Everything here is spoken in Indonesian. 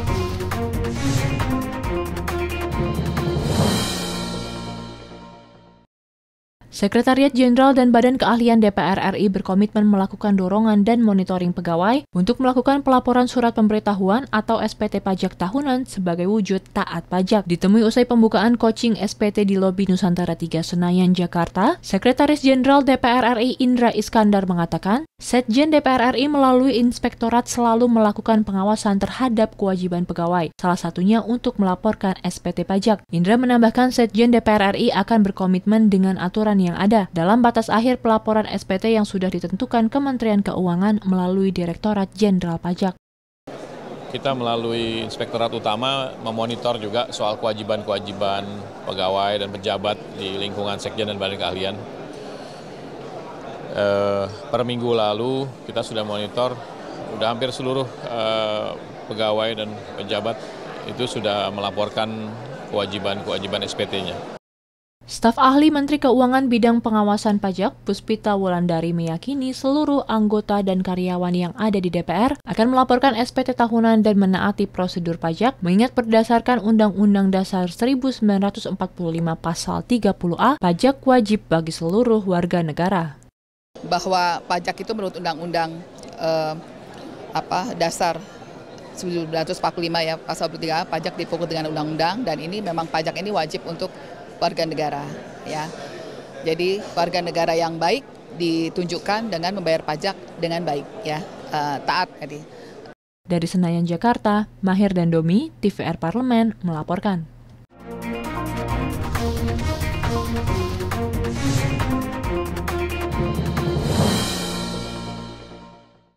Música Sekretariat Jenderal dan Badan Keahlian DPR RI berkomitmen melakukan dorongan dan monitoring pegawai untuk melakukan pelaporan surat pemberitahuan atau SPT pajak tahunan sebagai wujud taat pajak. Ditemui usai pembukaan coaching SPT di lobi Nusantara 3 Senayan, Jakarta, Sekretaris Jenderal DPR RI Indra Iskandar mengatakan, Setjen DPR RI melalui inspektorat selalu melakukan pengawasan terhadap kewajiban pegawai, salah satunya untuk melaporkan SPT pajak. Indra menambahkan Setjen DPR RI akan berkomitmen dengan aturan yang ada dalam batas akhir pelaporan SPT yang sudah ditentukan Kementerian Keuangan melalui Direktorat Jenderal Pajak. Kita melalui Inspektorat Utama memonitor juga soal kewajiban-kewajiban pegawai dan pejabat di lingkungan Sekjen dan Badan Keahlian. Eh, per minggu lalu kita sudah monitor, sudah hampir seluruh eh, pegawai dan pejabat itu sudah melaporkan kewajiban-kewajiban SPT-nya. Staf ahli Menteri Keuangan Bidang Pengawasan Pajak, Puspita Wulandari meyakini seluruh anggota dan karyawan yang ada di DPR akan melaporkan SPT tahunan dan menaati prosedur pajak, mengingat berdasarkan Undang-Undang Dasar 1945 Pasal 30A, pajak wajib bagi seluruh warga negara. Bahwa pajak itu menurut Undang-Undang eh, apa Dasar 1945 ya Pasal 30a pajak difokus dengan undang-undang dan ini memang pajak ini wajib untuk warga negara ya. Jadi warga negara yang baik ditunjukkan dengan membayar pajak dengan baik ya, uh, taat tadi. Dari Senayan Jakarta, Mahir dan Domi, TVR Parlemen melaporkan.